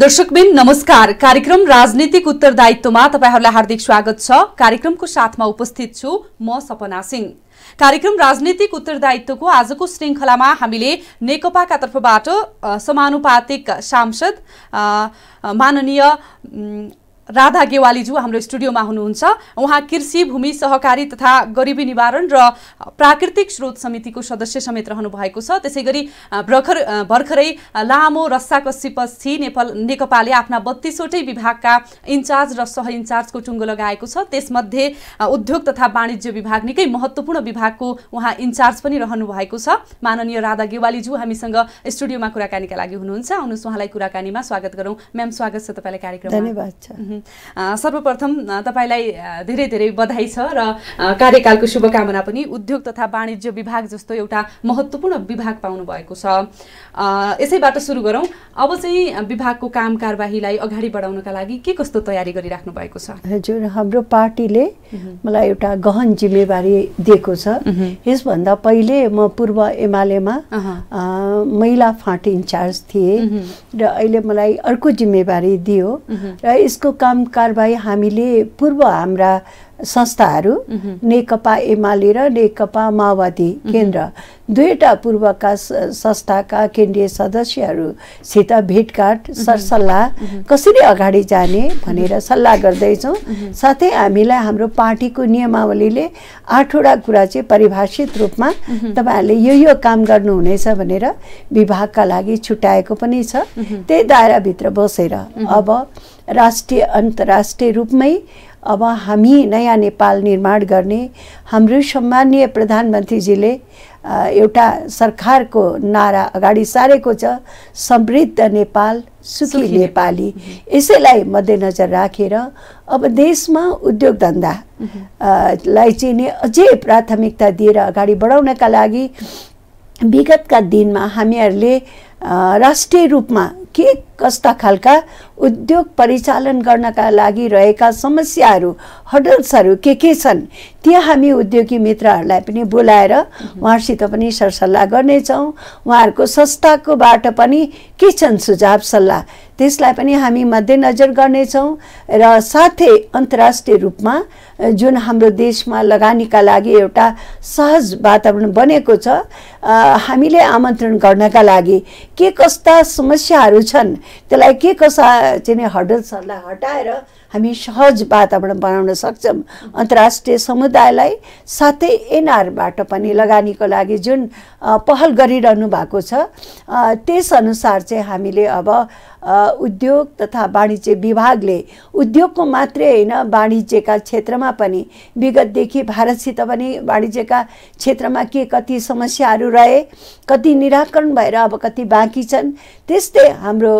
दर्शकबिन नमस्कार कार्यक्रम राजनीतिक उत्तरदायित्वमा तपाईँहरूलाई हार्दिक स्वागत छ कार्यक्रमको साथमा उपस्थित छु म सपना सिंह कार्यक्रम राजनीतिक उत्तरदायित्वको आजको श्रृङ्खलामा हामीले नेकपाका तर्फबाट समानुपातिक सांसद माननीय राधा गेवालीज्यू हाम्रो स्टुडियोमा हुनुहुन्छ उहाँ कृषि भूमि सहकारी तथा गरिबी निवारण र प्राकृतिक स्रोत समितिको सदस्य समेत रहनु भएको छ त्यसै गरी भर्खर भर्खरै लामो रस्साकसीपछि नेपाल नेकपाले आफ्ना बत्तीसवटै विभागका इन्चार्ज र सह इन्चार्जको टुङ्गो लगाएको छ त्यसमध्ये उद्योग तथा वाणिज्य विभाग निकै महत्त्वपूर्ण विभागको उहाँ इन्चार्ज पनि रहनु भएको छ माननीय राधा गेवालीज्यू हामीसँग स्टुडियोमा कुराकानीका लागि हुनुहुन्छ आउनुहोस् उहाँलाई कुराकानीमा स्वागत गरौँ म्याम स्वागत छ तपाईँलाई कार्यक्रम धन्यवाद छ सर्वप्रथम तपाईँलाई धेरै धेरै बधाई छ र कार्यकालको शुभकामना पनि उद्योग तथा वाणिज्य विभाग जस्तो एउटा महत्त्वपूर्ण विभाग पाउनु भएको छ यसैबाट सुरु गरौँ अब चाहिँ विभागको काम कारवाहीलाई अगाडि बढाउनका लागि के कस्तो तयारी गरिराख्नु भएको छ हजुर हाम्रो पार्टीले मलाई एउटा गहन जिम्मेवारी दिएको छ यसभन्दा पहिले म पूर्व एमालेमा महिला फाँट इन्चार्ज थिएँ र अहिले मलाई अर्को जिम्मेवारी दियो र यसको काम काम कारबाही हामीले पूर्व हाम्रा संस्थाहरू नेकपा एमाले र नेकपा माओवादी केन्द्र दुईवटा पूर्वका संस्थाका केन्द्रीय सदस्यहरूसित भेटघाट सरसल्लाह कसरी अगाडि जाने भनेर सल्लाह गर्दैछौँ साथै हामीलाई हाम्रो पार्टीको नियमावलीले आठवटा कुरा चाहिँ परिभाषित रूपमा तपाईँहरूले यो यो काम गर्नुहुनेछ भनेर विभागका लागि छुट्याएको पनि छ त्यही दायराभित्र बसेर अब राष्ट्रिय अन्तर्राष्ट्रिय रूपमै अब हामी नयाँ नेपाल निर्माण गर्ने हाम्रो सम्मान्य प्रधानमन्त्रीजीले एउटा सरकारको नारा अगाडि सारेको छ समृद्ध नेपाल सुखी नेपाली यसैलाई मध्यनजर राखेर अब देशमा उद्योग धन्दा लाई चाहिँ अझै प्राथमिकता दिएर अगाडि बढाउनका लागि विगतका दिनमा हामीहरूले राष्ट्रिय रूपमा के कस्ता खालका उद्योग परिचालन गर्नका लागि रहेका समस्याहरू हडल्सहरू के के छन् त्यहाँ हामी उद्योगी मित्रहरूलाई पनि बोलाएर उहाँहरूसित पनि सरसल्लाह गर्नेछौँ उहाँहरूको संस्थाकोबाट पनि के छन् सुझाव सल्लाह त्यसलाई पनि हामी मध्यनजर गर्नेछौँ र साथै अन्तर्राष्ट्रिय रूपमा जुन हाम्रो देशमा लगानीका लागि एउटा सहज वातावरण बनेको छ हामीले आमन्त्रण गर्नका लागि के कस्ता समस्याहरू छन् त्यसलाई के कस्ता चाहिँ हडल्सहरूलाई हटाएर हामी सहज वातावरण बनाउन सक्छौँ अन्तर्राष्ट्रिय समुदायलाई साथै एनआरबाट पनि लगानीको लागि जुन पहल गरिरहनु भएको छ त्यसअनुसार चाहिँ हामीले अब उद्योग तथा वाणिज्य विभागले उद्योगको मात्रै होइन वाणिज्यका क्षेत्रमा पनि विगतदेखि भारतसित पनि वाणिज्यका क्षेत्रमा के कति समस्याहरू रहे कति निराकरण भएर अब कति बाँकी छन् त्यस्तै हाम्रो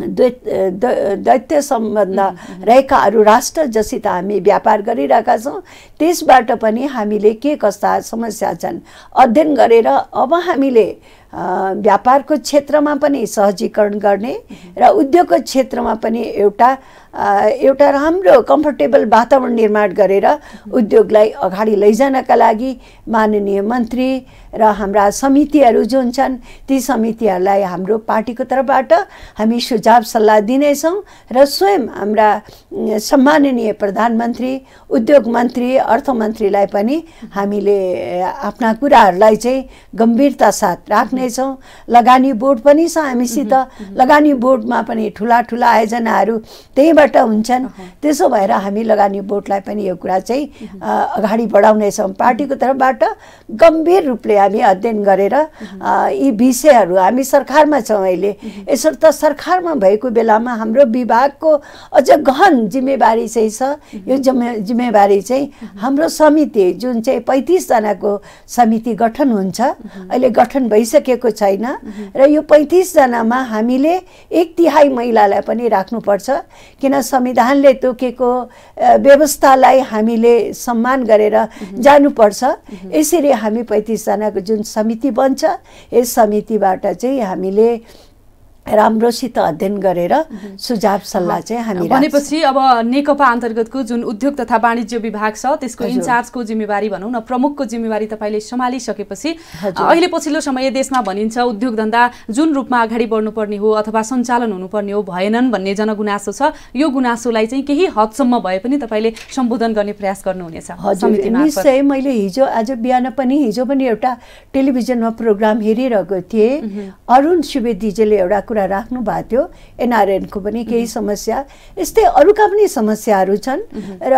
दैत्य सम्बन्ध रहेका अरू राष्ट्र जसित हामी व्यापार गरिरहेका छौँ त्यसबाट पनि हामीले के कस्ता समस्या छन् अध्ययन गरेर अब हामीले व्यापारको क्षेत्रमा पनि सहजीकरण गर्ने र उद्योगको क्षेत्रमा पनि एउटा एउटा राम्रो कम्फर्टेबल वातावरण निर्माण गरेर उद्योगलाई अगाडि लैजानका लागि माननीय मन्त्री र हाम्रा समितिहरू जुन छन् ती समितिहरूलाई हाम्रो पार्टीको तर्फबाट हामी सुझाव सल्लाह दिनेछौँ र स्वयं हाम्रा सम्माननीय प्रधानमन्त्री उद्योग मन्त्री अर्थमन्त्रीलाई पनि हामीले आफ्ना कुराहरूलाई चाहिँ गम्भीरता साथ राख्ने गर्नेछौँ लगानी बोर्ड पनि छ हामीसित लगानी बोर्डमा पनि ठुला ठुला आयोजनाहरू त्यहीँबाट हुन्छन् त्यसो भएर हामी लगानी बोर्डलाई पनि यो कुरा चाहिँ अगाडि बढाउनेछौँ पार्टीको तर्फबाट गम्भीर रूपले हामी अध्ययन गरेर यी विषयहरू हामी सरकारमा छौँ अहिले यसर्थ सरकारमा भएको बेलामा हाम्रो विभागको अझ गहन जिम्मेवारी चाहिँ छ यो जिम्मे जिम्मेवारी चाहिँ हाम्रो समिति जुन चाहिँ पैँतिसजनाको समिति गठन हुन्छ अहिले गठन भइसक्यो सकेको छैन र यो पैँतिसजनामा हामीले एक तिहाई महिलालाई पनि राख्नुपर्छ किन संविधानले तोकेको व्यवस्थालाई हामीले सम्मान गरेर जानुपर्छ यसरी हामी पैँतिसजनाको जुन समिति बन्छ यस समितिबाट चाहिँ हामीले राम्रोसित अध्ययन गरेर सुझाव सल्लाह चाहिँ हामी भनेपछि अब नेकपा अन्तर्गतको जुन उद्योग तथा वाणिज्य विभाग छ त्यसको इन्चार्जको जिम्मेवारी भनौँ न प्रमुखको जिम्मेवारी तपाईँले सम्हालिसकेपछि अहिले पछिल्लो समय देशमा भनिन्छ उद्योग धन्दा जुन रूपमा अगाडि बढ्नुपर्ने हो अथवा सञ्चालन हुनुपर्ने हो भएनन् भन्ने जनगुनासो छ यो गुनासोलाई चाहिँ केही हदसम्म भए पनि तपाईँले सम्बोधन गर्ने प्रयास गर्नुहुनेछ निश्चय मैले हिजो आज बिहान पनि हिजो पनि एउटा टेलिभिजनमा प्रोग्राम हेरिरहेको थिएँ अरुण सुवेदीजीले एउटा कुरा राख्नु भएको थियो एनआरएनको पनि केही समस्या यस्तै अरूका पनि समस्याहरू छन् र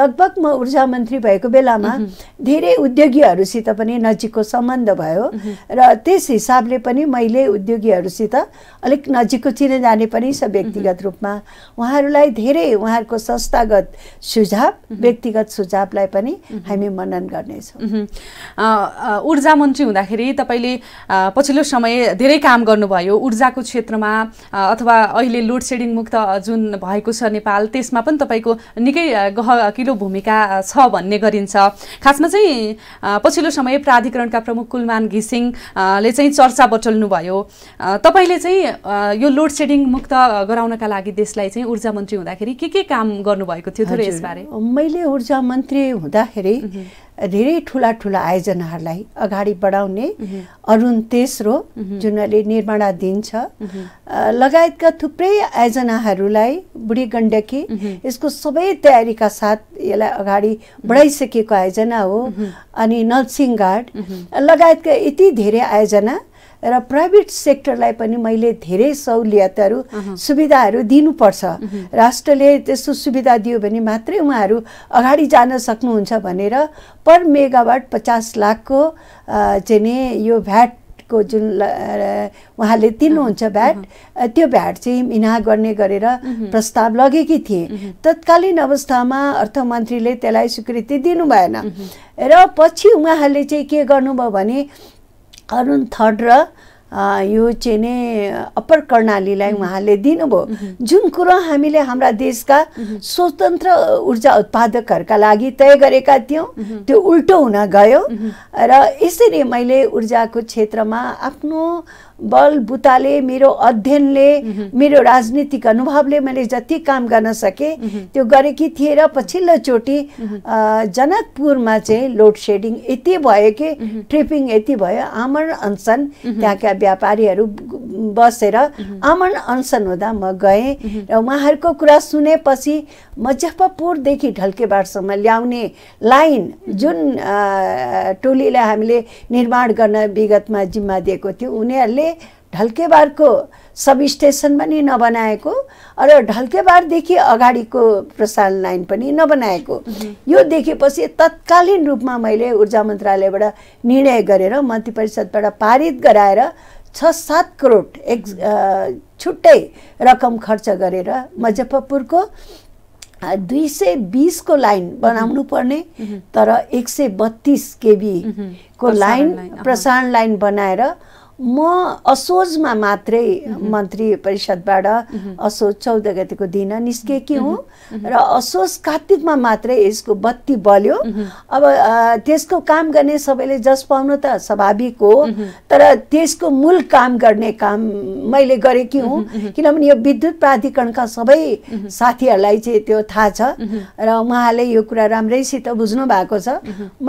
लगभग म ऊर्जा मन्त्री भएको बेलामा धेरै उद्योगीहरूसित पनि नजिकको सम्बन्ध भयो र त्यस हिसाबले पनि मैले उद्योगीहरूसित अलिक नजिकको चिने जाने पनि छ व्यक्तिगत रूपमा उहाँहरूलाई धेरै उहाँहरूको संस्थागत सुझाव व्यक्तिगत सुझावलाई पनि हामी मनन गर्नेछौँ ऊर्जा मन्त्री हुँदाखेरि तपाईँले पछिल्लो समय धेरै काम गर्नुभयो ऊर्जाको क्षेत्रमा अथवा अहिले लोड सेडिङ मुक्त जुन भएको छ नेपाल त्यसमा पनि तपाईँको निकै गहकिलो भूमिका छ भन्ने गरिन्छ खासमा चाहिँ पछिल्लो समय प्राधिकरणका प्रमुख कुलमान घिसिङले चाहिँ चर्चा बटल्नुभयो तपाईँले चाहिँ यो लोड सेडिङ मुक्त गराउनका लागि देशलाई चाहिँ ऊर्जा मन्त्री हुँदाखेरि के के काम गर्नुभएको थियो थोरै यसबारे मैले ऊर्जा मन्त्री हुँदाखेरि धेरै ठुला ठुला आयोजनाहरूलाई अगाडि बढाउने अरुण तेस्रो जुन अहिले निर्माणाधीन छ लगायतका थुप्रै आयोजनाहरूलाई बुढी गण्डकी यसको सबै तयारीका साथ यसलाई अगाडि बढाइसकेको आयोजना हो अनि नलसिङ गार्ड लगायतका यति धेरै आयोजना र प्राइभेट सेक्टरलाई पनि मैले धेरै सहुलियतहरू सुविधाहरू दिनुपर्छ राष्ट्रले त्यस्तो सुविधा दियो भने मात्रै उहाँहरू अगाडि जान सक्नुहुन्छ भनेर पर मेगावाट पचास लाखको चाहिँ नि यो भ्याटको जुन उहाँले तिर्नुहुन्छ भ्याट त्यो भ्याट चाहिँ इना गर्ने गरेर प्रस्ताव लगेकी थिएँ तत्कालीन अवस्थामा अर्थमन्त्रीले त्यसलाई स्वीकृति दिनु भएन र पछि उहाँहरूले चाहिँ के गर्नुभयो भने अरुण थर्ड र यो चाहिँ नै अप्पर कर्णालीलाई उहाँले दिनुभयो जुन कुरो हामीले हाम्रा देशका स्वतन्त्र ऊर्जा उत्पादकहरूका लागि तय गरेका थियौँ त्यो उल्टो हुन गयो र यसरी मैले ऊर्जाको क्षेत्रमा आफ्नो बलबुताले मेरो अध्ययनले मेरो राजनीतिक अनुभवले मैले जति काम गर्न सके, त्यो गरेकी थिएँ र पछिल्लोचोटि जनकपुरमा चाहिँ लोड सेडिङ यति भयो कि ट्रिपिङ यति भयो आमर अनसन त्यहाँका व्यापारीहरू बसेर अमन अनसन हुँदा म गएँ र उहाँहरूको कुरा सुनेपछि मुजफ्फरपुरदेखि ढल्केबारसम्म ल्याउने लाइन जुन टोलीलाई हामीले निर्माण गर्न विगतमा जिम्मा दिएको थियो उनीहरूले ढल्केबारको सब स्टेसन पनि नबनाएको र ढल्केबारदेखि अगाडिको प्रसारण लाइन पनि नबनाएको यो देखेपछि तत्कालीन रूपमा मैले ऊर्जा मन्त्रालयबाट निर्णय गरेर मन्त्री परिषदबाट पारित गराएर छ सात करोड एक छुट्टै रकम खर्च गरेर मुजफ्फरपुरको दुई सय बिसको लाइन बनाउनु पर्ने तर एक सय बत्तिस केबीको लाइन प्रसारण लाइन बनाएर म असोजमा मात्रै मन्त्री परिषदबाट असोज चौध गतिको दिन निस्केकी हुँ र असोज कार्तिकमा मात्रै यसको बत्ती बल्यो अब त्यसको काम गर्ने सबैले जस पाउनु त स्वाभाविक हो तर त्यसको मूल काम गर्ने काम मैले गरेकी हुँ किनभने यो विद्युत प्राधिकरणका सबै साथीहरूलाई चाहिँ त्यो थाहा छ र उहाँले यो कुरा राम्रैसित बुझ्नु भएको छ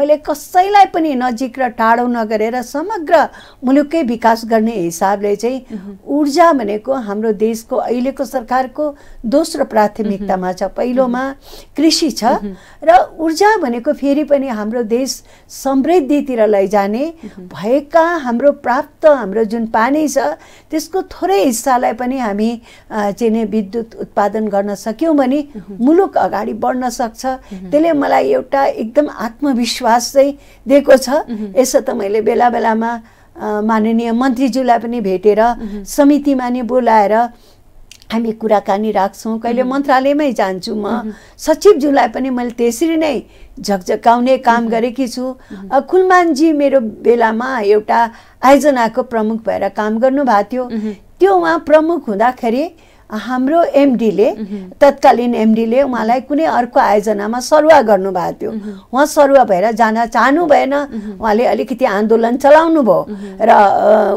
मैले कसैलाई पनि नजिक र टाढो नगरेर समग्र मुलुकै विकास गर्ने हिसाबले चाहिँ ऊर्जा भनेको हाम्रो देशको अहिलेको सरकारको दोस्रो प्राथमिकतामा छ पहिलोमा कृषि छ र ऊर्जा भनेको फेरि पनि हाम्रो देश समृद्धितिर लैजाने भएका हाम्रो प्राप्त हाम्रो जुन पानी छ त्यसको थोरै हिस्सालाई पनि हामी चाहिँ विद्युत उत्पादन गर्न सक्यौँ भने मुलुक अगाडि बढ्न सक्छ त्यसले मलाई एउटा एकदम आत्मविश्वास चाहिँ दिएको छ यसो त मैले बेला बेलामा माननीय मन्त्रीज्यूलाई पनि भेटेर समितिमा नै बोलाएर हामी कुराकानी राख्छौँ कहिले मन्त्रालयमै जान्छु म सचिवज्यूलाई पनि मैले त्यसरी नै झकझकाउने काम गरेकी छु कुलमानजी मेरो बेलामा एउटा आयोजनाको प्रमुख भएर काम गर्नुभएको थियो त्यो उहाँ प्रमुख हुँदाखेरि हाम्रो एमडीले mhm. तत्कालीन एमडीले उहाँलाई कुनै अर्को आयोजनामा सरुवा गर्नुभएको थियो mhm. उहाँ सरुवा भएर जान चाहनु भएन mhm. उहाँले अलिकति आन्दोलन चलाउनु भयो र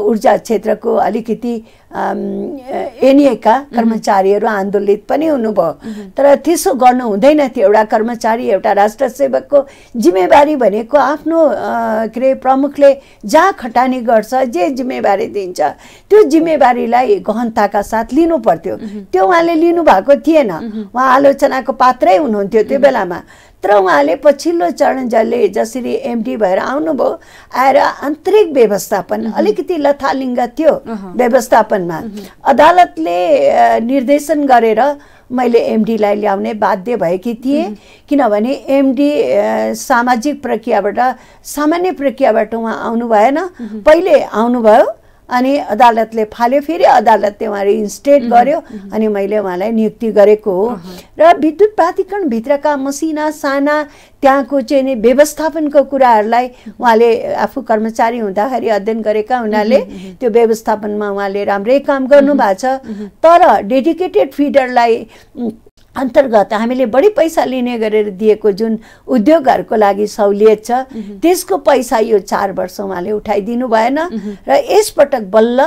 ऊर्जा क्षेत्रको अलिकति एनएका कर्मचारीहरू आन्दोलित पनि हुनुभयो तर त्यसो गर्नु हुँदैन थियो एउटा कर्मचारी एउटा राष्ट्र सेवकको जिम्मेवारी भनेको आफ्नो के अरे प्रमुखले जहाँ खटानी गर्छ जे जिम्मेवारी दिन्छ त्यो जिम्मेवारीलाई गहनताका साथ लिनु पर्थ्यो त्यो उहाँले लिनुभएको थिएन उहाँ आलोचनाको पात्रै हुनुहुन्थ्यो त्यो बेलामा तर उहाँले पछिल्लो चरण जसले जसरी एमडी भएर आउनुभयो आएर आन्तरिक व्यवस्थापन अलिकति लथालिङ्ग थियो व्यवस्थापनमा अदालतले निर्देशन गरेर मैले एमडीलाई ल्याउने बाध्य भएकी थिएँ किनभने एमडी सामाजिक प्रक्रियाबाट सामान्य प्रक्रियाबाट उहाँ आउनु भएन पहिले आउनुभयो अनि अदालतले फाल्यो फेरि अदालतले उहाँले इन्स्टेट गर्यो अनि मैले उहाँलाई नियुक्ति गरेको हो र विद्युत प्राधिकरणभित्रका मसिना साना त्यहाँको चाहिँ नि व्यवस्थापनको कुराहरूलाई उहाँले आफू कर्मचारी हुँदाखेरि अध्ययन गरेका हुनाले त्यो व्यवस्थापनमा उहाँले राम्रै काम गर्नु भएको छ तर डेडिकेटेड फिडरलाई अन्तर्गत हामीले बढी पैसा लिने गरेर दिएको जुन उद्योगहरूको लागि सहुलियत छ त्यसको पैसा यो चार वर्ष उहाँले उठाइदिनु भएन र यसपटक बल्ल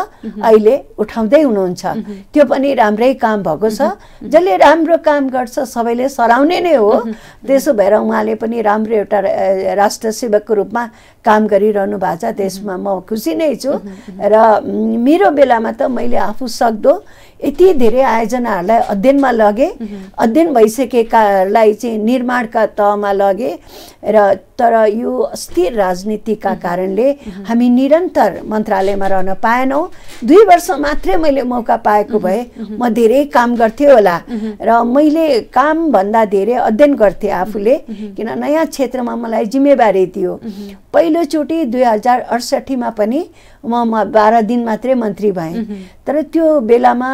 अहिले उठाउँदै हुनुहुन्छ त्यो पनि राम्रै काम भएको छ जसले राम्रो काम गर्छ सबैले सराउने नै हो त्यसो भएर उहाँले पनि राम्रो एउटा राष्ट्र सेवकको रूपमा काम गरिरहनु भएको छ त्यसमा म खुसी नै छु र मेरो बेलामा त मैले आफू सक्दो यति धेरै आयोजनाहरूलाई अध्ययनमा लगेँ अध्ययन भइसकेकालाई चाहिँ निर्माणका तहमा लगेँ र तर यो अस्थिर राजनीतिका कारणले हामी निरन्तर मन्त्रालयमा रहन पाएनौँ दुई वर्ष मात्रै मैले मौका पाएको भए म धेरै काम गर्थेँ होला र मैले कामभन्दा धेरै अध्ययन गर्थेँ आफूले किन नयाँ क्षेत्रमा मलाई जिम्मेवारी दियो पहिलोचोटि दुई हजार अडसठीमा पनि म बाह्र दिन मात्रै मन्त्री भएँ तर त्यो बेलामा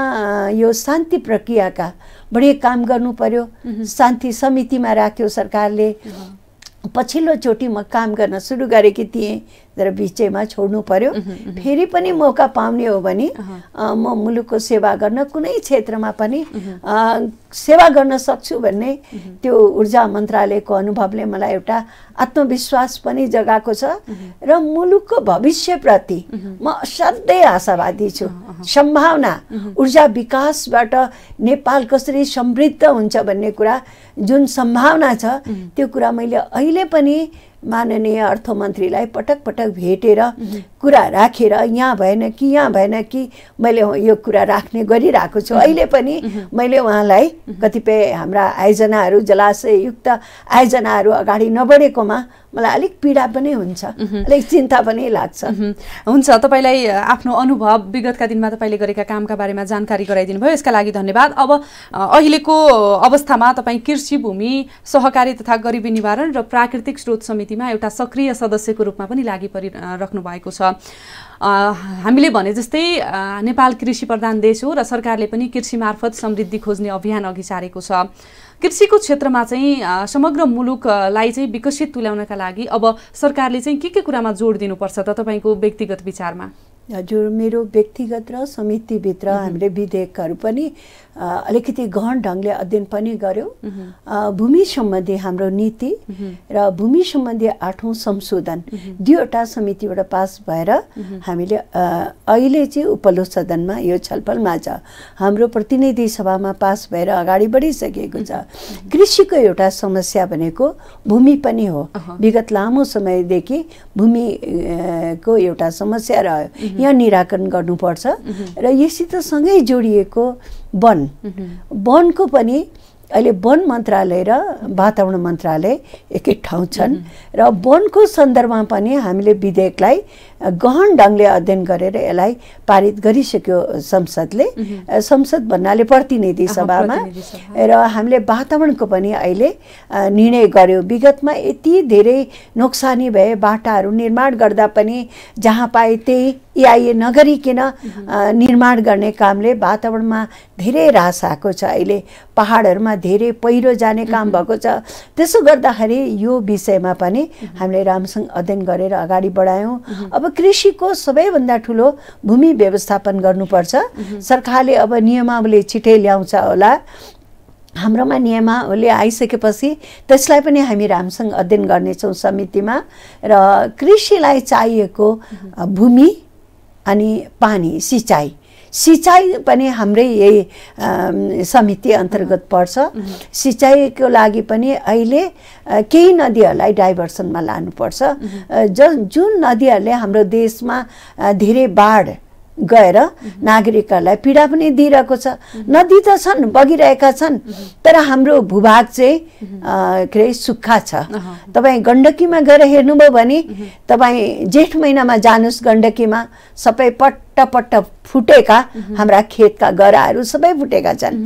यो शान्ति प्रक्रियाका बढी काम गर्नु पर्यो शान्ति समितिमा राख्यो सरकारले पछिल्लोचोटि म काम गर्न सुरु गरेकी थिएँ र बिचैमा छोड्नु पर्यो फेरि पनि मौका पाउने हो भने म मुलुकको सेवा गर्न कुनै क्षेत्रमा पनि सेवा गर्न सक्छु भन्ने त्यो ऊर्जा मन्त्रालयको अनुभवले मलाई एउटा आत्मविश्वास पनि जगाएको छ र मुलुकको भविष्यप्रति म असाध्यै आशावादी छु सम्भावना ऊर्जा विकासबाट नेपाल कसरी समृद्ध हुन्छ भन्ने कुरा जुन सम्भावना छ त्यो कुरा मैले अहिले पनि माननीय अर्थमन्त्रीलाई पटक पटक भेटेर कुरा राखेर यहाँ भएन कि यहाँ भएन कि मैले यो कुरा राख्ने गरिरहेको छु अहिले पनि मैले उहाँलाई कतिपय हाम्रा आयोजनाहरू जलाशययुक्त आयोजनाहरू अगाडि नबढेकोमा मलाई अलिक पीडा पनि हुन्छ अलिक चिन्ता पनि लाग्छ हुन्छ तपाईँलाई आफ्नो अनुभव विगतका दिनमा तपाईँले गरेका कामका बारेमा जानकारी गराइदिनु भयो यसका लागि धन्यवाद अब अहिलेको अवस्थामा तपाईँ कृषि भूमि सहकारी तथा गरिबी निवारण र प्राकृतिक स्रोत समितिमा एउटा सक्रिय सदस्यको रूपमा पनि लागि परि राख्नु भएको छ हामीले भने जस्तै नेपाल कृषि प्रधान देश हो र सरकारले पनि कृषि मार्फत समृद्धि खोज्ने अभियान अघि सारेको छ कृषिको क्षेत्रमा चाहिँ समग्र मुलुकलाई चाहिँ विकसित तुल्याउनका लागि अब सरकारले चाहिँ के के कुरामा जोड दिनुपर्छ त तपाईँको व्यक्तिगत विचारमा हजुर मेरो व्यक्तिगत र समितिभित्र हामीले विधेयकहरू पनि अलिकति गहन ढङ्गले अध्ययन पनि गऱ्यौँ भूमि सम्बन्धी हाम्रो नीति र भूमि सम्बन्धी आठौँ संशोधन दुईवटा समितिबाट पास भएर हामीले अहिले चाहिँ उपल्लो सदनमा यो छलफलमा छ हाम्रो प्रतिनिधि सभामा पास भएर अगाडि बढिसकेको छ कृषिको एउटा समस्या भनेको भूमि पनि हो विगत लामो समयदेखि भूमिको एउटा समस्या रह्यो यहाँ निराकरण गर्नुपर्छ र यससित सँगै जोडिएको वन वनको पनि अहिले वन मन्त्रालय र वातावरण मन्त्रालय एकै ठाउँ छन् र वनको सन्दर्भमा पनि हामीले विधेयकलाई गहन ढङ्गले अध्ययन गरेर यसलाई पारित गरिसक्यो संसदले संसद भन्नाले प्रतिनिधि सभामा र हामीले वातावरणको पनि अहिले निर्णय गर्यो विगतमा यति धेरै नोक्सानी भए बाटाहरू निर्माण गर्दा पनि जहाँ पाए त्यही या यो नगरिकन निर्माण गर्ने कामले वातावरणमा धेरै रास आएको छ अहिले पाहाडहरूमा धेरै पहिरो जाने काम भएको छ त्यसो गर्दाखेरि यो विषयमा पनि हामीले राम्रोसँग अध्ययन गरेर अगाडि बढायौँ अब कृषिको सबैभन्दा ठुलो भूमि व्यवस्थापन गर्नुपर्छ सरकारले अब नियमावली छिटै ल्याउँछ होला हाम्रोमा नियमावली आइसकेपछि त्यसलाई पनि हामी राम्रोसँग अध्ययन गर्नेछौँ समितिमा र कृषिलाई चाहिएको भूमि अनि पानी सिँचाइ सिँचाइ पनि हाम्रै यही समिति अन्तर्गत पर्छ सिँचाइको लागि पनि अहिले केही नदीहरूलाई डाइभर्सनमा लानुपर्छ ज जुन नदीहरूले हाम्रो देशमा धेरै बाढ गएर नागरिकहरूलाई पीडा पनि दिइरहेको छ नदी त छन् बगिरहेका छन् तर हाम्रो भूभाग चाहिँ के अरे सुक्खा छ तपाईँ गण्डकीमा गएर हेर्नुभयो भने तपाईँ जेठ महिनामा जानुहोस् गण्डकीमा सबै पट्ट पट्ट फुटेका हाम्रा खेतका गराहरू सबै फुटेका छन्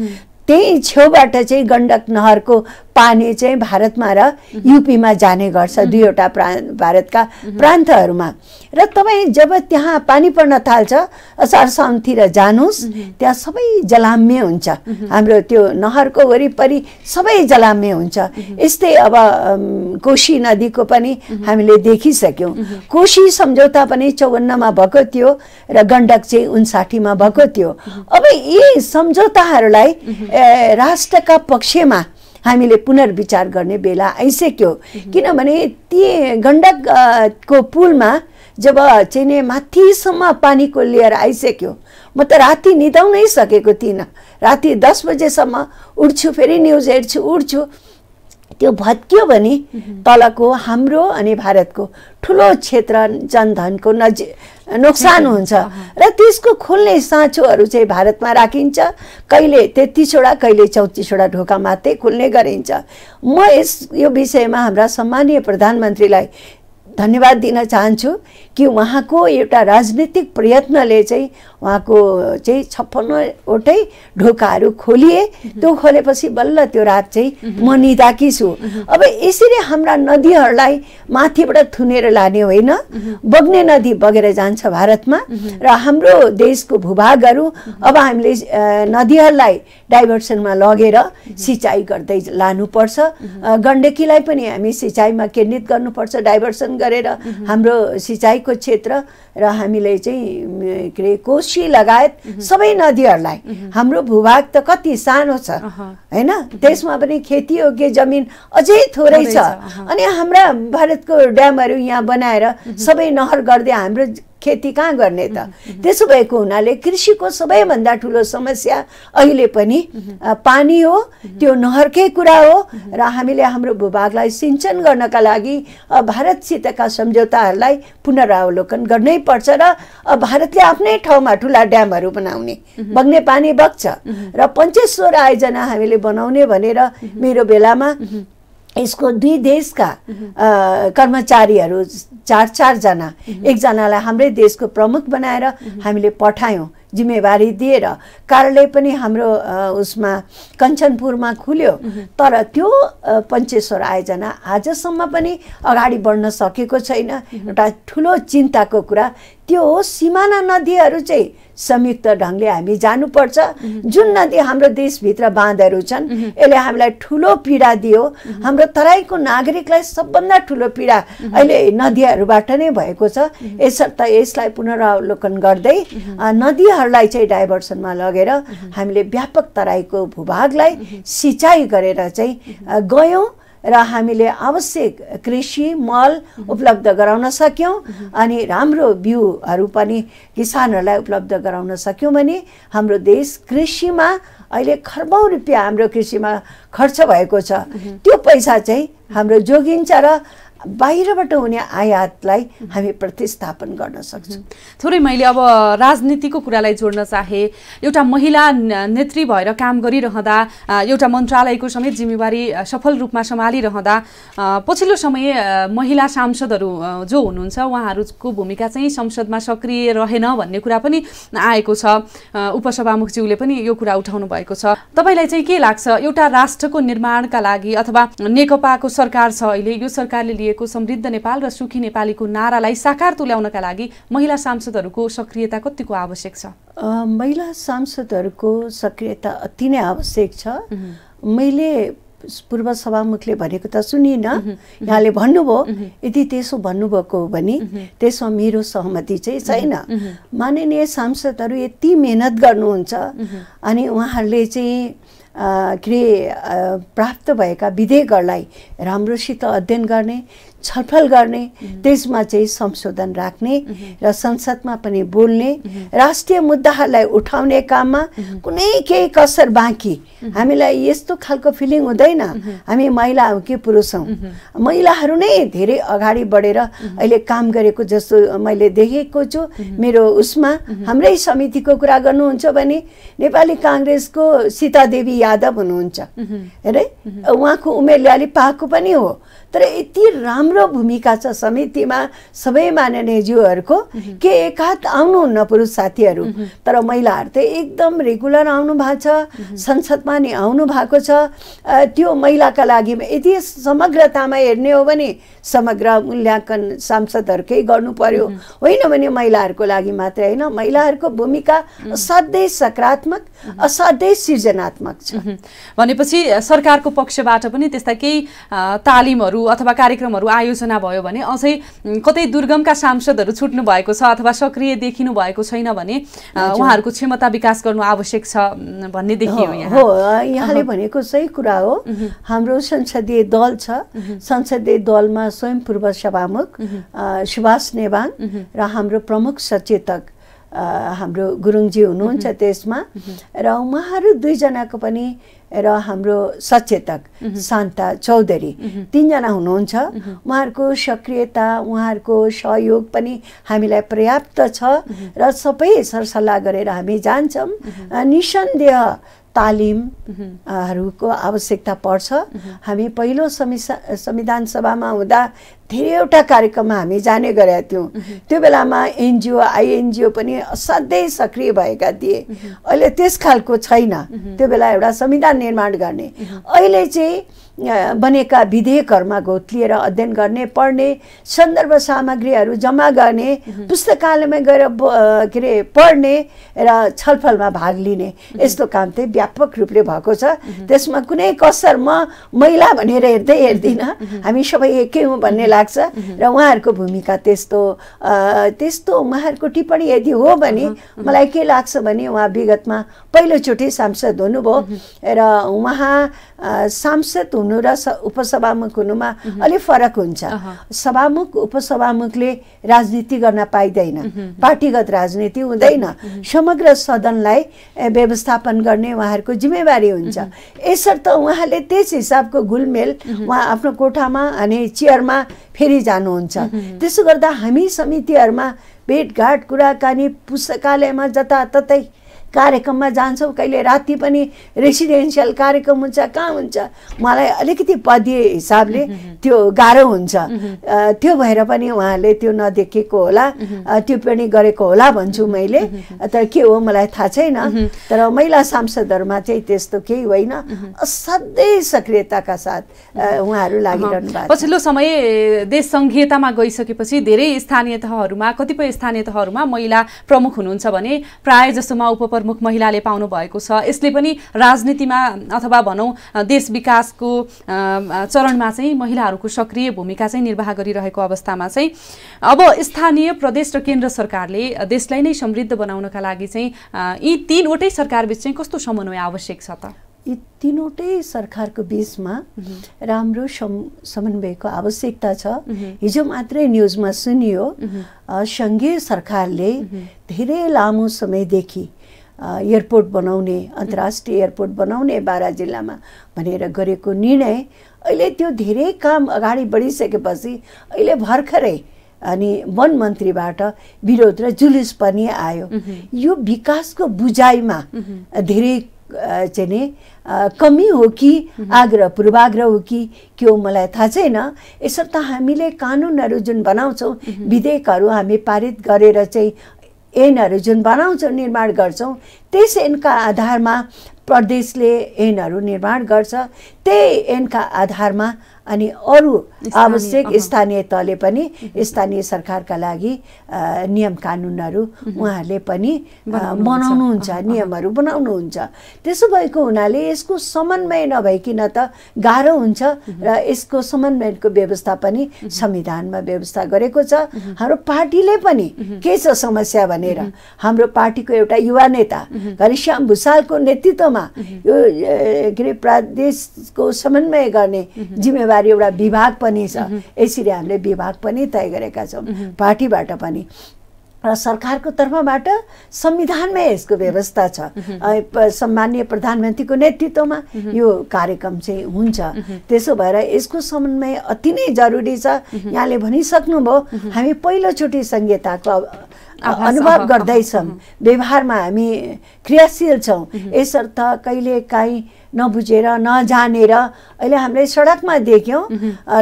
त्यही छेउबाट चाहिँ गण्डक नहरको पानी चाहिँ भारतमा र युपीमा जाने गर्छ दुईवटा प्रा भारतका प्रान्तहरूमा र तपाईँ जब त्यहाँ पानी पर्न थाल्छ असारसामतिर जानुहोस् त्यहाँ सबै जलाम्य हुन्छ हाम्रो त्यो नहरको वरिपरि सबै जलाम्य हुन्छ यस्तै अब कोशी नदीको पनि हामीले देखिसक्यौँ कोशी सम्झौता पनि चौवन्नमा भएको थियो र गण्डक चाहिँ उन्साठीमा भएको थियो अब यी सम्झौताहरूलाई राष्ट्रका पक्षमा हामीले पुनर्विचार गर्ने बेला आइसक्यो किनभने ती गण्डकको पुलमा जब चाहिँ माथिसम्म पानीको लेयर आइसक्यो म त राति निदाउनै सकेको थिइनँ राति दस बजेसम्म उठ्छु फेरि न्युज हेर्छु उठ्छु त्यो भत्कियो भने तलको हाम्रो अनि भारतको ठुलो क्षेत्र जनधनको नजि नोक्सान हुन्छ र त्यसको खुल्ने साँचोहरू चाहिँ भारतमा राखिन्छ कहिले तेत्तिसवटा कहिले चौतिसवटा ढोका मात्रै खुल्ने गरिन्छ म यस यो विषयमा हाम्रा सम्मानीय प्रधानमन्त्रीलाई धन्यवाद दिन चाहन्छु कि उहाँको एउटा राजनीतिक प्रयत्नले चाहिँ उहाँको चाहिँ छप्पन्नवटै ढोकाहरू खोलिए त्यो खोलेपछि बल्ल त्यो रात चाहिँ म निदाकी छु अब यसरी हाम्रा नदीहरूलाई माथिबाट थुनेर लाने होइन बग्ने नदी बगेर जान्छ भारतमा र हाम्रो देशको भूभागहरू अब हामीले नदीहरूलाई डाइभर्सनमा लगेर सिँचाइ गर्दै लानुपर्छ गण्डकीलाई पनि हामी सिँचाइमा केन्द्रित गर्नुपर्छ डाइभर्सन गरेर हाम्रो सिँचाइको नदीको क्षेत्र र हामीले चाहिँ के अरे कोशी लगायत सबै नदीहरूलाई हाम्रो भूभाग त कति सानो छ होइन त्यसमा पनि खेतीयोग्य जमिन अझै थोरै छ अनि हाम्रा भारतको ड्यामहरू यहाँ बनाएर सबै नहर गर्दै हाम्रो खेती कहाँ गर्ने त त्यसो भएको हुनाले कृषिको सबैभन्दा ठुलो समस्या अहिले पनि पानी हो त्यो नहरकै कुरा हो र हामीले हाम्रो भूभागलाई सिंचन गर्नका लागि भारतसितका सम्झौताहरूलाई पुनरावलोकन गर्नै पर्छ र भारतले आफ्नै ठाउँमा ठुला ड्यामहरू बनाउने बग्ने पानी बग्छ र पञ्चेश्वर आयोजना हामीले बनाउने भनेर मेरो बेलामा यसको दुई देशका कर्मचारीहरू चार चारजना एकजनालाई हाम्रै देशको प्रमुख बनाएर हामीले पठायौँ जिम्मेवारी दिएर कार्यालय पनि हाम्रो उसमा कञ्चनपुरमा खुल्यो तर त्यो पञ्चेश्वर आयोजना आजसम्म पनि अगाडि बढ्न सकेको छैन एउटा ठुलो चिन्ताको कुरा त्यो हो सिमाना नदीहरू चाहिँ संयुक्त ढङ्गले हामी जानुपर्छ जुन नदी हाम्रो देशभित्र बाँधहरू छन् यसले हामीलाई ठुलो पीडा दियो हाम्रो तराईको नागरिकलाई सबभन्दा ठुलो पीडा अहिले नदीहरूबाट नै भएको छ यसर्थ यसलाई पुनरावलोकन गर्दै नदीहरूलाई चाहिँ डाइभर्सनमा लगेर हामीले व्यापक तराईको भूभागलाई सिँचाइ गरेर चाहिँ गयौँ र हामीले आवश्यक कृषि मल उपलब्ध गराउन सक्यौँ अनि राम्रो बिउहरू पनि किसानहरूलाई उपलब्ध गराउन सक्यौँ भने हाम्रो देश कृषिमा अहिले खर्बौँ रुपियाँ हाम्रो कृषिमा खर्च भएको छ त्यो पैसा चाहिँ हाम्रो जोगिन्छ र बाहिरबाट हुने आयातलाई हामी प्रतिस्थापन गर्न सक्छौँ थोरै मैले अब राजनीतिको कुरालाई जोड्न चाहे एउटा महिला नेत्री भएर काम गरिरहँदा एउटा मन्त्रालयको समेत जिम्मेवारी सफल रूपमा सम्हालिरहँदा पछिल्लो समय महिला सांसदहरू जो हुनुहुन्छ उहाँहरूको भूमिका चाहिँ संसदमा सक्रिय रहेन भन्ने कुरा पनि आएको छ उपसभामुखज्यूले पनि यो कुरा उठाउनु भएको छ तपाईँलाई चाहिँ के लाग्छ एउटा राष्ट्रको निर्माणका लागि अथवा नेकपाको सरकार छ अहिले यो सरकारले लिए दिएको समृद्ध नेपाल र सुखी नेपालीको नारालाई साकार तुल्याउनका लागि महिला सांसदहरूको सक्रियता कतिको आवश्यक छ महिला सांसदहरूको सक्रियता अति नै आवश्यक छ मैले पूर्व सभामुखले भनेको त सुनिनँ यहाँले भन्नुभयो यदि त्यसो भन्नुभएको हो भने त्यसमा मेरो सहमति चाहिँ छैन माननीय सांसदहरू यति मेहनत गर्नुहुन्छ अनि उहाँहरूले चाहिँ के प्राप्त भएका विधेयकहरूलाई राम्रोसित अध्ययन गर्ने छलफल गर्ने त्यसमा चाहिँ संशोधन राख्ने र संसदमा पनि बोल्ने राष्ट्रिय मुद्दाहरूलाई उठाउने काममा कुनै केही कसर बाँकी हामीलाई यस्तो खालको फिलिङ हुँदैन हामी महिला हौ कि पुरुष हौ महिलाहरू नै धेरै अगाडि बढेर अहिले काम गरेको जस्तो मैले देखेको छु मेरो उसमा हाम्रै समितिको कुरा गर्नुहुन्छ भने नेपाली काङ्ग्रेसको सीतादेवी यादव हुनुहुन्छ हेरे उहाँको उमेरले अलिक पाएको पनि हो तर यति राम्रो भूमिका छ समितिमा सबै माननीयज्यूहरूको के एकात आउनुहुन्न पुरुष साथीहरू तर महिलाहरू त एकदम रेगुलर आउनु भएको छ संसदमा नि आउनु भएको छ त्यो महिलाका लागि यति समग्रतामा हेर्ने हो भने समग्र मूल्याङ्कन सांसदहरूकै गर्नु पर्यो होइन भने महिलाहरूको लागि मात्रै होइन महिलाहरूको भूमिका असाध्यै सकारात्मक असाध्यै सृजनात्मक छ भनेपछि सरकारको पक्षबाट पनि त्यस्ता केही तालिमहरू कार्यक्रमहरू अथवा कार्यक्रमहरू आयोजना भयो भने अझै कतै दुर्गमका सांसदहरू छुट्नु भएको छ अथवा सक्रिय देखिनु भएको छैन भने उहाँहरूको क्षमता विकास गर्नु आवश्यक छ भन्ने देखियो हो यहाँले भनेको सही कुरा हो हाम्रो संसदीय दल छ संसदीय दलमा स्वयं पूर्व सभामुख सुभाष नेवाङ र हाम्रो प्रमुख सचेतक हाम्रो गुरुङजी हुनुहुन्छ त्यसमा र उहाँहरू दुईजनाको पनि र हाम्रो सचेतक शान्ता चौधरी तिनजना हुनुहुन्छ उहाँहरूको सक्रियता उहाँहरूको सहयोग पनि हामीलाई पर्याप्त छ र सबै सरसल्लाह गरेर हामी जान्छौँ निसन्देह तालिमहरूको आवश्यकता पर्छ हामी पहिलो संविधान सभामा हुँदा धेरैवटा कार्यक्रममा हामी जाने गरेका थियौँ त्यो बेलामा एनजिओ आइएनजिओ पनि असाध्यै सक्रिय भएका थिए अहिले त्यस खालको छैन त्यो बेला एउटा संविधान निर्माण गर्ने अहिले चाहिँ बनेका विधेयकहरूमा घोत्लिएर अध्ययन गर्ने पढ्ने सन्दर्भ सामग्रीहरू जम्मा गर्ने पुस्तकालयमा गएर के अरे पढ्ने र छलफलमा भाग लिने यस्तो काम चाहिँ व्यापक रूपले भएको छ त्यसमा कुनै कसर म महिला भनेर हेर्दै हेर्दिनँ हामी सबै एकै हो भन्ने लाग्छ र उहाँहरूको भूमिका त्यस्तो त्यस्तो उहाँहरूको टिप्पणी यदि हो भने मलाई के लाग्छ भने उहाँ विगतमा पहिलोचोटि सांसद हुनुभयो र उहाँ सांसद हुनु हुनु र उपसभामुख हुनुमा अलिक फरक हुन्छ सभामुख उपसभामुखले राजनीति गर्न पाइँदैन पार्टीगत राजनीति हुँदैन समग्र सदनलाई व्यवस्थापन गर्ने उहाँहरूको जिम्मेवारी हुन्छ यसर्थ उहाँले त्यस हिसाबको घुलमेल उहाँ आफ्नो कोठामा अनि चेयरमा फेरि जानुहुन्छ त्यसो गर्दा हामी समितिहरूमा भेटघाट कुराकानी पुस्तकालयमा जताततै कार्यक्रममा जान्छौँ कहिले राति पनि रेसिडेन्सियल कार्यक्रम हुन्छ कहाँ हुन्छ मलाई अलिकति पदीय हिसाबले त्यो गाह्रो हुन्छ त्यो भएर पनि उहाँले त्यो नदेखेको होला त्यो पनि गरेको होला भन्छु मैले तर के हो मलाई थाहा छैन तर महिला सांसदहरूमा चाहिँ त्यस्तो केही होइन असाध्यै सक्रियताका साथ उहाँहरू लागिरहनु भएको पछिल्लो समय देश सङ्घीयतामा गइसकेपछि धेरै स्थानीय तहहरूमा कतिपय स्थानीय तहहरूमा महिला प्रमुख हुनुहुन्छ भने प्रायः जसोमा उप प्रमुख महिलाले पाउनु भएको छ यसले पनि राजनीतिमा अथवा भनौँ देश विकासको चरणमा चाहिँ महिलाहरूको सक्रिय भूमिका चाहिँ निर्वाह गरिरहेको अवस्थामा चाहिँ अब स्थानीय प्रदेश र केन्द्र सरकारले देशलाई नै समृद्ध बनाउनका लागि चाहिँ यी तिनवटै सरकारबिच चाहिँ कस्तो समन्वय आवश्यक छ त यी तिनवटै सरकारको बिचमा राम्रो सम समन्वयको आवश्यकता छ हिजो मात्रै न्युजमा सुनियो सङ्घीय सरकारले धेरै लामो समयदेखि एयरपोर्ट बनाउने अन्तर्राष्ट्रिय एयरपोर्ट बनाउने बारा जिल्लामा भनेर गरेको निर्णय अहिले त्यो धेरै काम अगाडि बढिसकेपछि अहिले भर्खरै अनि वन मन्त्रीबाट विरोध र जुलुस पनि आयो यो विकासको बुझाइमा धेरै चाहिँ नि कमी हो कि आग्रह पूर्वाग्रह हो कि के हो मलाई थाहा छैन यसर्थ हामीले कानुनहरू जुन बनाउँछौँ विधेयकहरू हामी पारित गरेर चाहिँ ऐनहरू जुन बनाउँछौँ निर्माण गर्छौँ त्यस ऐनका आधारमा प्रदेशले ऐनहरू निर्माण गर्छ त्यही ऐनका आधारमा अनि अरू आवश्यक स्थानीय तहले पनि स्थानीय सरकारका लागि नियम कानुनहरू उहाँहरूले पनि बनाउनुहुन्छ नियमहरू बनाउनुहुन्छ त्यसो भएको हुनाले यसको समन्वय नभइकन त गाह्रो हुन्छ र यसको समन्वयको व्यवस्था पनि संविधानमा व्यवस्था गरेको छ हाम्रो पार्टीले पनि के छ समस्या भनेर हाम्रो पार्टीको एउटा युवा नेता घनश्याम भूषालको नेतृत्वमा यो के अरे प्रदेशको समन्वय गर्ने जिम्मेवारी अनुसार एउटा विभाग पनि छ यसरी हामीले विभाग पनि तय गरेका छौँ पार्टीबाट पनि र सरकारको तर्फबाट संविधानमै यसको व्यवस्था छ सम्मान्य प्रधानमन्त्रीको नेतृत्वमा यो कार्यक्रम चाहिँ हुन्छ त्यसो भएर यसको समन्वय अति नै जरुरी छ यहाँले भनिसक्नुभयो हामी पहिलोचोटि संहिताको अनुभव गर्दैछौँ व्यवहारमा हामी क्रियाशील छौँ यसर्थ कहिले काहीँ नबुझेर नजानेर अहिले हामीले सडकमा देख्यौँ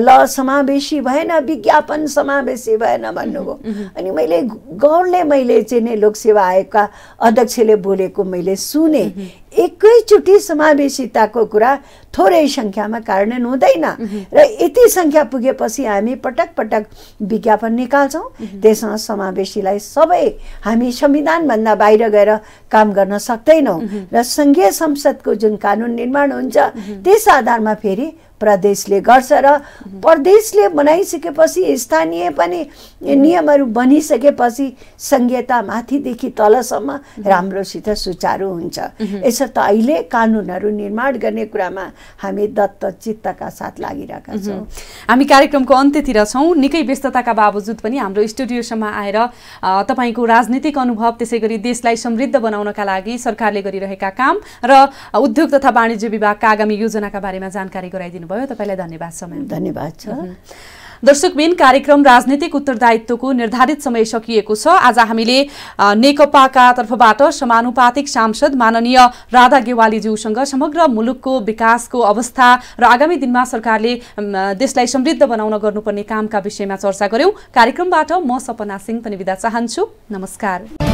ल समावेशी भएन विज्ञापन समावेशी भएन भन्नुभयो अनि मैले गौरले मैले चाहिँ नै लोकसेवा आयोगका अध्यक्षले बोलेको मैले सुने एकैचोटि समावेशिताको कुरा थोरै सङ्ख्यामा कार्यान्वयन हुँदैन र यति सङ्ख्या पुगेपछि हामी पटक पटक विज्ञापन निकाल्छौँ त्यसमा समावेशीलाई सबै हामी संविधानभन्दा बाहिर गएर काम गर्न सक्दैनौँ र सङ्घीय संसदको जुन कानुन निर्माण हुन्छ त्यस आधारमा फेरि प्रदेशले गर्छ र प्रदेशले बनाइसकेपछि स्थानीय पनि नियमहरू बनिसकेपछि संहिता माथिदेखि तलसम्म राम्रोसित सुचारू हुन्छ यसर्थ अहिले कानुनहरू निर्माण गर्ने कुरामा हामी दत्त चित्तका साथ लागिरहेका छौँ हामी कार्यक्रमको अन्त्यतिर छौँ निकै व्यस्तताका बावजुद पनि हाम्रो स्टुडियोसम्म आएर तपाईँको राजनीतिक अनुभव त्यसै गरी देशलाई समृद्ध बनाउनका लागि सरकारले गरिरहेका काम र उद्योग तथा वाणिज्य विभागका आगामी योजनाका बारेमा जानकारी गराइदिनु दिनुभयो तपाईँलाई धन्यवाद समय धन्यवाद छ दर्शकबिन कार्यक्रम राजनीतिक उत्तरदायित्वको निर्धारित समय सकिएको छ आज हामीले नेकपाका तर्फबाट समानुपातिक सांसद माननीय राधा गेवालीज्यूसँग समग्र मुलुकको विकासको अवस्था र आगामी दिनमा सरकारले देशलाई समृद्ध बनाउन गर्नुपर्ने कामका विषयमा चर्चा गर्यौँ कार्यक्रमबाट म सपना सिंह पनि विदा चाहन्छु नमस्कार